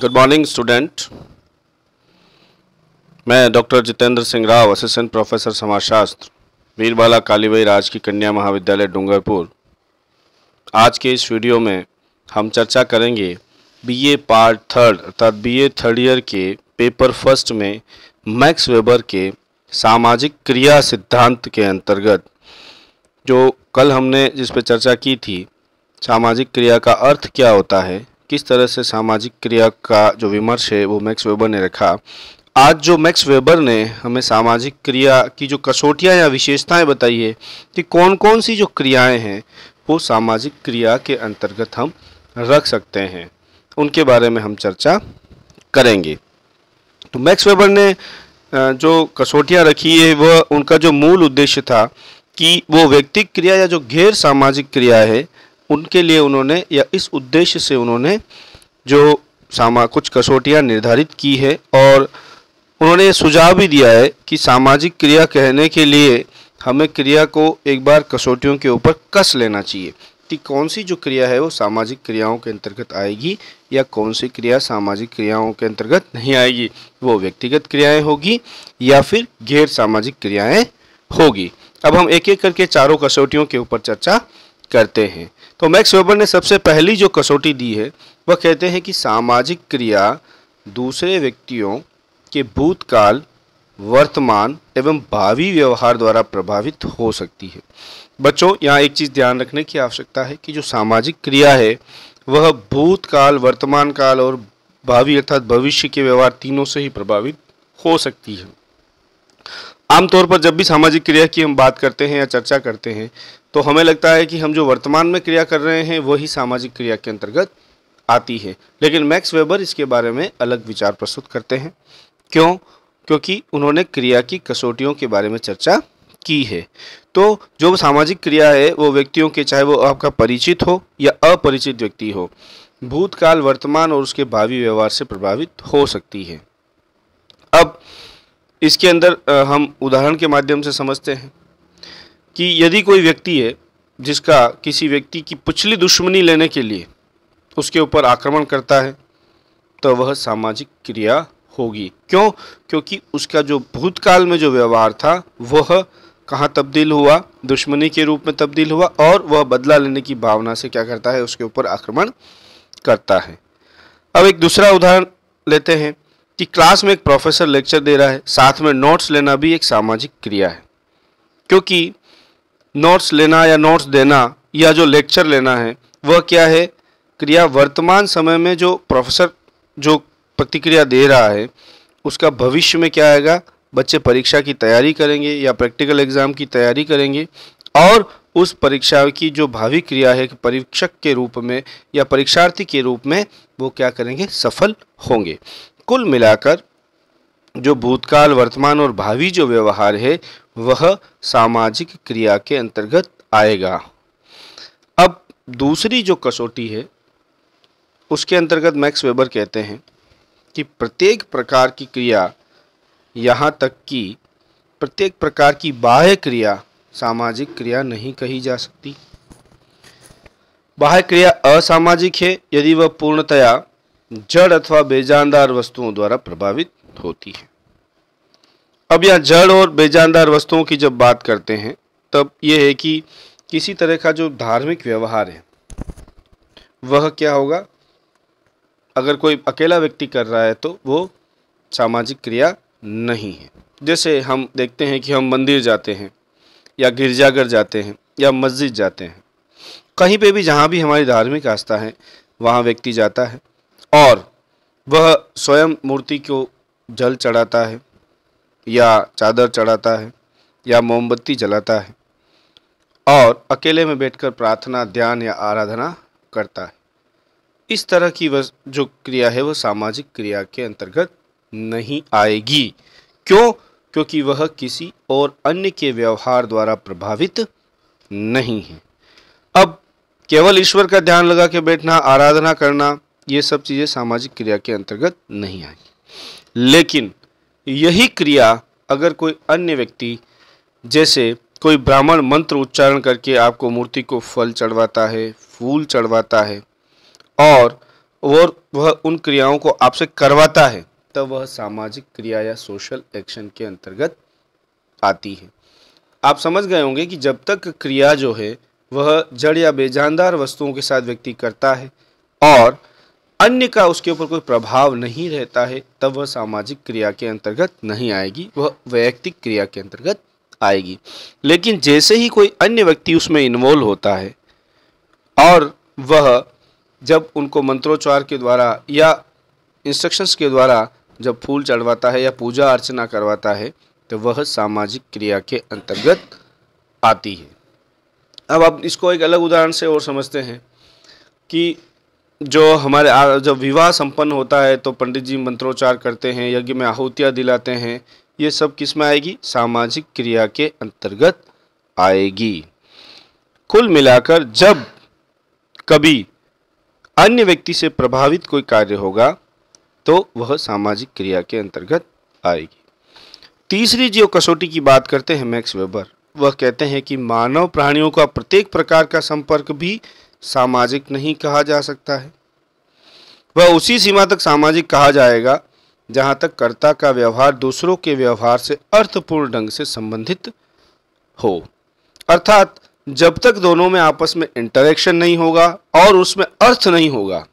good morning student मैं doctor Jitendra Singh Rao assistant professor समाजशास्त्र वीरबाला कालीबाई राज की कन्या महाविद्यालय डूंगरपुर आज के इस वीडियो में हम चर्चा करेंगे बीए पार्ट थर्ड अर्थात बीए थर्ड ईयर के पेपर फर्स्ट में मैक्स वेबर के सामाजिक क्रिया सिद्धांत के अंतर्गत जो कल हमने जिस पर चर्चा की थी सामाजिक क्रिया का अर्थ क्या होता है किस तरह से सामाजिक क्रिया का जो विमर्श है वो मैक्स वेबर ने रखा आज जो मैक्स वेबर ने हमें सामाजिक क्रिया की जो कसौटियाँ या विशेषताएं बताई है कि कौन कौन सी जो क्रियाएँ हैं वो सामाजिक क्रिया के अंतर्गत हम रख सकते हैं उनके बारे में हम चर्चा करेंगे तो मैक्स वेबर ने जो कसौटियाँ रखी है वह उनका जो मूल उद्देश्य था कि वो व्यक्तिक क्रिया या जो गैर सामाजिक क्रिया है उनके लिए उन्होंने या इस उद्देश्य से उन्होंने जो सामा कुछ कसौटियाँ निर्धारित की है और उन्होंने सुझाव भी दिया है कि सामाजिक क्रिया कहने के लिए हमें क्रिया को एक बार कसौटियों के ऊपर कस लेना चाहिए कि कौन सी जो क्रिया है वो सामाजिक क्रियाओं के अंतर्गत आएगी या कौन सी क्रिया सामाजिक क्रियाओं के अंतर्गत नहीं आएगी वो व्यक्तिगत क्रियाएं होगी या फिर गैर सामाजिक क्रियाएं होगी अब हम एक एक करके चारों कसौटियों के ऊपर चर्चा करते हैं तो मैक्स वेबर ने सबसे पहली जो कसौटी दी है वह कहते हैं कि सामाजिक क्रिया दूसरे व्यक्तियों के भूतकाल वर्तमान एवं भावी व्यवहार द्वारा प्रभावित हो सकती है बच्चों यहाँ एक चीज़ ध्यान रखने की आवश्यकता है कि जो सामाजिक क्रिया है वह भूतकाल वर्तमान काल और भावी अर्थात भविष्य के व्यवहार तीनों से ही प्रभावित हो सकती है आमतौर पर जब भी सामाजिक क्रिया की हम बात करते हैं या चर्चा करते हैं तो हमें लगता है कि हम जो वर्तमान में क्रिया कर रहे हैं वही सामाजिक क्रिया के अंतर्गत आती है लेकिन मैक्स वेबर इसके बारे में अलग विचार प्रस्तुत करते हैं क्यों क्योंकि उन्होंने क्रिया की कसौटियों के बारे में चर्चा की है तो जो सामाजिक क्रिया है वो व्यक्तियों के चाहे वो आपका परिचित हो या अपरिचित व्यक्ति हो भूतकाल वर्तमान और उसके भावी व्यवहार से प्रभावित हो सकती है अब इसके अंदर हम उदाहरण के माध्यम से समझते हैं कि यदि कोई व्यक्ति है जिसका किसी व्यक्ति की पिछली दुश्मनी लेने के लिए उसके ऊपर आक्रमण करता है तो वह सामाजिक क्रिया होगी क्यों क्योंकि उसका जो भूतकाल में जो व्यवहार था वह कहाँ तब्दील हुआ दुश्मनी के रूप में तब्दील हुआ और वह बदला लेने की भावना से क्या करता है उसके ऊपर आक्रमण करता है अब एक दूसरा उदाहरण लेते हैं कि क्लास में एक प्रोफेसर लेक्चर दे रहा है साथ में नोट्स लेना भी एक सामाजिक क्रिया है क्योंकि नोट्स लेना या नोट्स देना या जो लेक्चर लेना है वह क्या है क्रिया वर्तमान समय में जो प्रोफेसर जो प्रतिक्रिया दे रहा है उसका भविष्य में क्या आएगा बच्चे परीक्षा की तैयारी करेंगे या प्रैक्टिकल एग्ज़ाम की तैयारी करेंगे और उस परीक्षा की जो भावी क्रिया है कि परीक्षक के रूप में या परीक्षार्थी के रूप में वो क्या करेंगे सफल होंगे कुल मिलाकर जो भूतकाल वर्तमान और भावी जो व्यवहार है वह सामाजिक क्रिया के अंतर्गत आएगा अब दूसरी जो कसौटी है उसके अंतर्गत मैक्स वेबर कहते हैं कि प्रत्येक प्रकार की क्रिया यहाँ तक कि प्रत्येक प्रकार की बाह्य क्रिया सामाजिक क्रिया नहीं कही जा सकती बाह्य क्रिया असामाजिक है यदि वह पूर्णतया जड़ अथवा बेजानदार वस्तुओं द्वारा प्रभावित होती है अब यहाँ जड़ और बेजानदार वस्तुओं की जब बात करते हैं तब यह है कि किसी तरह का जो धार्मिक व्यवहार है वह क्या होगा अगर कोई अकेला व्यक्ति कर रहा है तो वो सामाजिक क्रिया नहीं है जैसे हम देखते हैं कि हम मंदिर जाते हैं या गिरजाघर जाते हैं या मस्जिद जाते हैं कहीं पे भी जहाँ भी हमारी धार्मिक आस्था है वहाँ व्यक्ति जाता है और वह स्वयं मूर्ति को जल चढ़ाता है या चादर चढ़ाता है या मोमबत्ती जलाता है और अकेले में बैठकर प्रार्थना ध्यान या आराधना करता है इस तरह की वह जो क्रिया है वह सामाजिक क्रिया के अंतर्गत नहीं आएगी क्यों क्योंकि वह किसी और अन्य के व्यवहार द्वारा प्रभावित नहीं है अब केवल ईश्वर का ध्यान लगा के बैठना आराधना करना ये सब चीज़ें सामाजिक क्रिया के अंतर्गत नहीं आएंगी लेकिन यही क्रिया अगर कोई अन्य व्यक्ति जैसे कोई ब्राह्मण मंत्र उच्चारण करके आपको मूर्ति को फल चढ़वाता है फूल चढ़वाता है और और वह उन क्रियाओं को आपसे करवाता है तब वह सामाजिक क्रिया या सोशल एक्शन के अंतर्गत आती है आप समझ गए होंगे कि जब तक क्रिया जो है वह जड़ या बेजानदार वस्तुओं के साथ व्यक्ति करता है और अन्य का उसके ऊपर कोई प्रभाव नहीं रहता है तब वह सामाजिक क्रिया के अंतर्गत नहीं आएगी वह वैयक्तिक क्रिया के अंतर्गत आएगी लेकिन जैसे ही कोई अन्य व्यक्ति उसमें इन्वॉल्व होता है और वह जब उनको मंत्रोच्चार के द्वारा या इंस्ट्रक्शंस के द्वारा जब फूल चढ़वाता है या पूजा अर्चना करवाता है तो वह सामाजिक क्रिया के अंतर्गत आती है अब आप इसको एक अलग उदाहरण से और समझते हैं कि जो हमारे जब विवाह संपन्न होता है तो पंडित जी मंत्रोच्चार करते हैं यज्ञ में आहुतियाँ दिलाते हैं ये सब किस में आएगी सामाजिक क्रिया के अंतर्गत आएगी कुल मिलाकर जब कभी अन्य व्यक्ति से प्रभावित कोई कार्य होगा तो वह सामाजिक क्रिया के अंतर्गत आएगी तीसरी जो कसौटी की बात करते हैं मैक्स वेबर वह कहते हैं कि मानव प्राणियों का प्रत्येक प्रकार का संपर्क भी सामाजिक नहीं कहा जा सकता है वह उसी सीमा तक सामाजिक कहा जाएगा जहां तक कर्ता का व्यवहार दूसरों के व्यवहार से अर्थपूर्ण ढंग से संबंधित हो अर्थात जब तक दोनों में आपस में इंटरेक्शन नहीं होगा और उसमें अर्थ नहीं होगा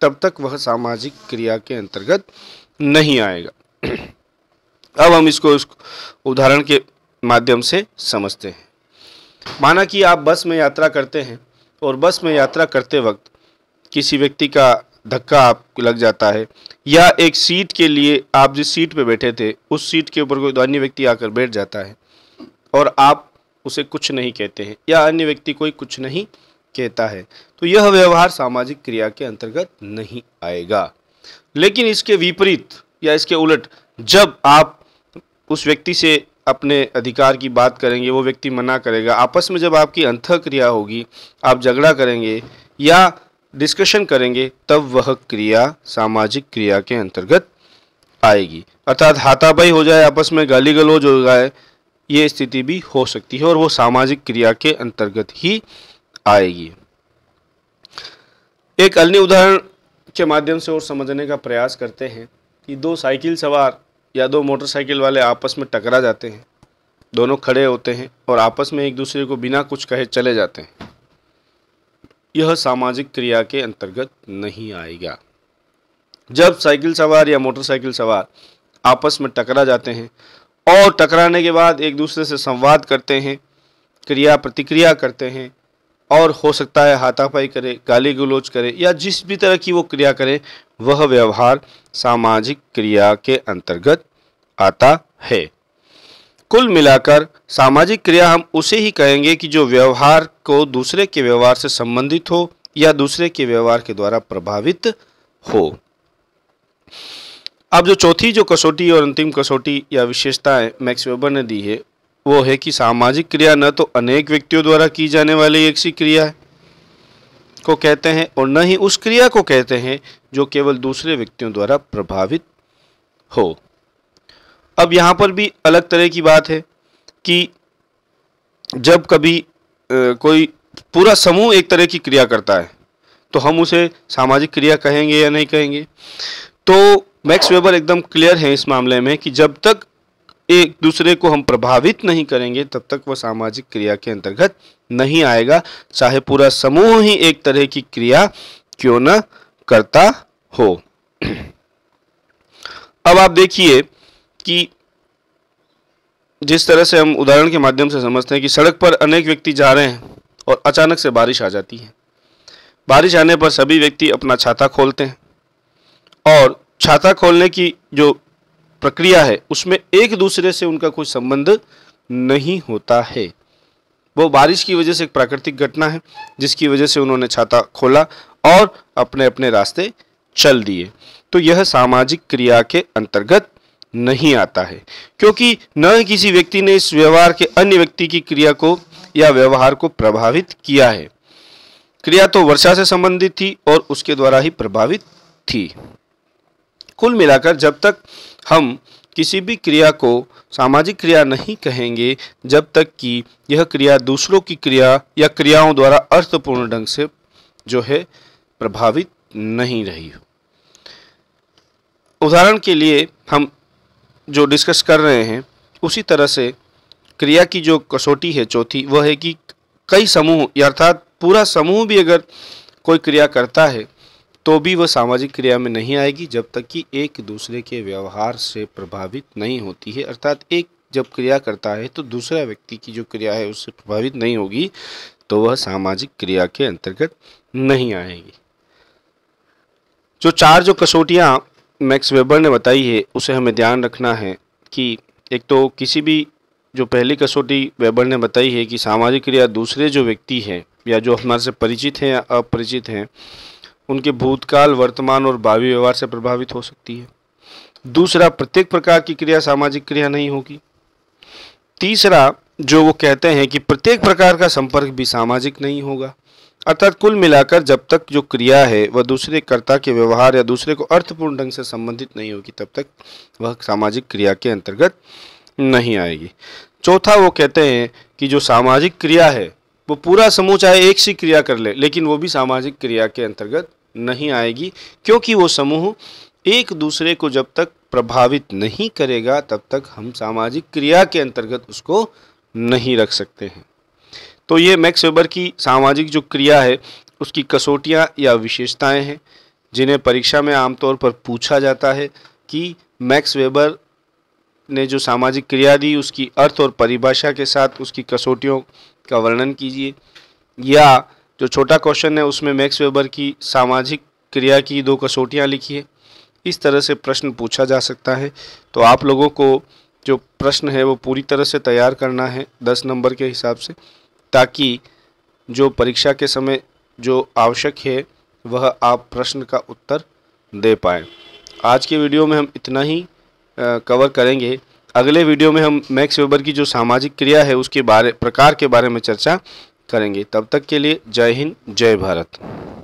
तब तक वह सामाजिक क्रिया के अंतर्गत नहीं आएगा अब हम इसको उस उदाहरण के माध्यम से समझते हैं माना कि आप बस में यात्रा करते हैं और बस में यात्रा करते वक्त किसी व्यक्ति का धक्का आपको लग जाता है या एक सीट के लिए आप जिस सीट पर बैठे थे उस सीट के ऊपर कोई अन्य व्यक्ति आकर बैठ जाता है और आप उसे कुछ नहीं कहते हैं या अन्य व्यक्ति कोई कुछ नहीं कहता है तो यह व्यवहार सामाजिक क्रिया के अंतर्गत नहीं आएगा लेकिन इसके विपरीत या इसके उलट जब आप उस व्यक्ति से अपने अधिकार की बात करेंगे वो व्यक्ति मना करेगा आपस में जब आपकी अंत क्रिया होगी आप झगड़ा करेंगे या डिस्कशन करेंगे तब वह क्रिया सामाजिक क्रिया के अंतर्गत आएगी अर्थात हाथापाई हो जाए आपस में गाली गलोज हो जाए ये स्थिति भी हो सकती है और वो सामाजिक क्रिया के अंतर्गत ही आएगी एक अन्य उदाहरण के माध्यम से और समझने का प्रयास करते हैं कि दो साइकिल सवार या दो मोटरसाइकिल वाले आपस में टकरा जाते हैं दोनों खड़े होते हैं और आपस में एक दूसरे को बिना कुछ कहे चले जाते हैं यह सामाजिक क्रिया के अंतर्गत नहीं आएगा जब साइकिल सवार या मोटरसाइकिल सवार आपस में टकरा जाते हैं और टकराने के बाद एक दूसरे से संवाद करते हैं क्रिया प्रतिक्रिया करते हैं और हो सकता है हाथापाई करे गाली गलोच करे या जिस भी तरह की वो क्रिया करें वह व्यवहार सामाजिक क्रिया के अंतर्गत आता है कुल मिलाकर सामाजिक क्रिया हम उसे ही कहेंगे कि जो व्यवहार को दूसरे के व्यवहार से संबंधित हो या दूसरे के व्यवहार के द्वारा प्रभावित हो अब जो चौथी जो कसौटी और अंतिम कसौटी या विशेषताएं मैक्स वेबर ने दी है वो है कि सामाजिक क्रिया न तो अनेक व्यक्तियों द्वारा की जाने वाली एक सी क्रिया को कहते हैं और न ही उस क्रिया को कहते हैं जो केवल दूसरे व्यक्तियों द्वारा प्रभावित हो अब यहाँ पर भी अलग तरह की बात है कि जब कभी कोई पूरा समूह एक तरह की क्रिया करता है तो हम उसे सामाजिक क्रिया कहेंगे या नहीं कहेंगे तो मैक्स वेबर एकदम क्लियर है इस मामले में कि जब तक एक दूसरे को हम प्रभावित नहीं करेंगे तब तक वह सामाजिक क्रिया के अंतर्गत नहीं आएगा चाहे पूरा समूह ही एक तरह की क्रिया क्यों न करता हो अब आप देखिए कि जिस तरह से हम उदाहरण के माध्यम से समझते हैं कि सड़क पर अनेक व्यक्ति जा रहे हैं और अचानक से बारिश आ जाती है बारिश आने पर सभी व्यक्ति अपना छाता खोलते हैं और छाता खोलने की जो प्रक्रिया है उसमें एक दूसरे से उनका कोई संबंध नहीं होता है वो बारिश की वजह से एक प्राकृतिक घटना है जिसकी वजह से उन्होंने छाता खोला और अपने अपने रास्ते चल दिए तो यह सामाजिक क्रिया के अंतर्गत नहीं आता है क्योंकि न किसी व्यक्ति ने इस व्यवहार के अन्य व्यक्ति की क्रिया को या व्यवहार को प्रभावित किया है क्रिया तो वर्षा से संबंधित थी और उसके द्वारा ही प्रभावित थी कुल मिलाकर जब तक हम किसी भी क्रिया को सामाजिक क्रिया नहीं कहेंगे जब तक कि यह क्रिया दूसरों की क्रिया या क्रियाओं द्वारा अर्थपूर्ण ढंग से जो है प्रभावित नहीं रही हो उदाहरण के लिए हम जो डिस्कस कर रहे हैं उसी तरह से क्रिया की जो कसौटी है चौथी वह है कि कई समूह अर्थात पूरा समूह भी अगर कोई क्रिया करता है तो भी वह सामाजिक क्रिया में नहीं आएगी जब तक कि एक दूसरे के व्यवहार से प्रभावित नहीं होती है अर्थात एक जब क्रिया करता है तो दूसरा व्यक्ति की जो क्रिया है उससे प्रभावित नहीं होगी तो वह सामाजिक क्रिया के अंतर्गत नहीं आएगी जो चार जो कसौटियाँ मैक्स वेबर ने बताई है उसे हमें ध्यान रखना है कि एक तो किसी भी जो पहली कसौटी वेबर ने बताई है कि सामाजिक क्रिया दूसरे जो व्यक्ति है या जो हमारे से परिचित हैं या अपरिचित हैं उनके भूतकाल वर्तमान और भावी व्यवहार से प्रभावित हो सकती है दूसरा प्रत्येक प्रकार की क्रिया सामाजिक क्रिया नहीं होगी तीसरा जो वो कहते हैं कि प्रत्येक प्रकार का संपर्क भी सामाजिक नहीं होगा अर्थात कुल मिलाकर जब तक जो क्रिया है वह दूसरे कर्ता के व्यवहार या दूसरे को अर्थपूर्ण ढंग से संबंधित नहीं होगी तब तक वह सामाजिक क्रिया के अंतर्गत नहीं आएगी चौथा वो कहते हैं कि जो सामाजिक क्रिया है वो पूरा समूह चाहे एक सी क्रिया कर ले, लेकिन वो भी सामाजिक क्रिया के अंतर्गत नहीं आएगी क्योंकि वो समूह एक दूसरे को जब तक प्रभावित नहीं करेगा तब तक हम सामाजिक क्रिया के अंतर्गत उसको नहीं रख सकते हैं तो ये मैक्स वेबर की सामाजिक जो क्रिया है उसकी कसौटियाँ या विशेषताएँ हैं जिन्हें परीक्षा में आमतौर पर पूछा जाता है कि मैक्स वेबर ने जो सामाजिक क्रिया दी उसकी अर्थ और परिभाषा के साथ उसकी कसौटियों का वर्णन कीजिए या जो छोटा क्वेश्चन है उसमें मैक्स वेबर की सामाजिक क्रिया की दो कसौटियाँ लिखिए इस तरह से प्रश्न पूछा जा सकता है तो आप लोगों को जो प्रश्न है वो पूरी तरह से तैयार करना है दस नंबर के हिसाब से ताकि जो परीक्षा के समय जो आवश्यक है वह आप प्रश्न का उत्तर दे पाएँ आज के वीडियो में हम इतना ही कवर करेंगे अगले वीडियो में हम मैक्स वेबर की जो सामाजिक क्रिया है उसके बारे प्रकार के बारे में चर्चा करेंगे तब तक के लिए जय हिंद जय भारत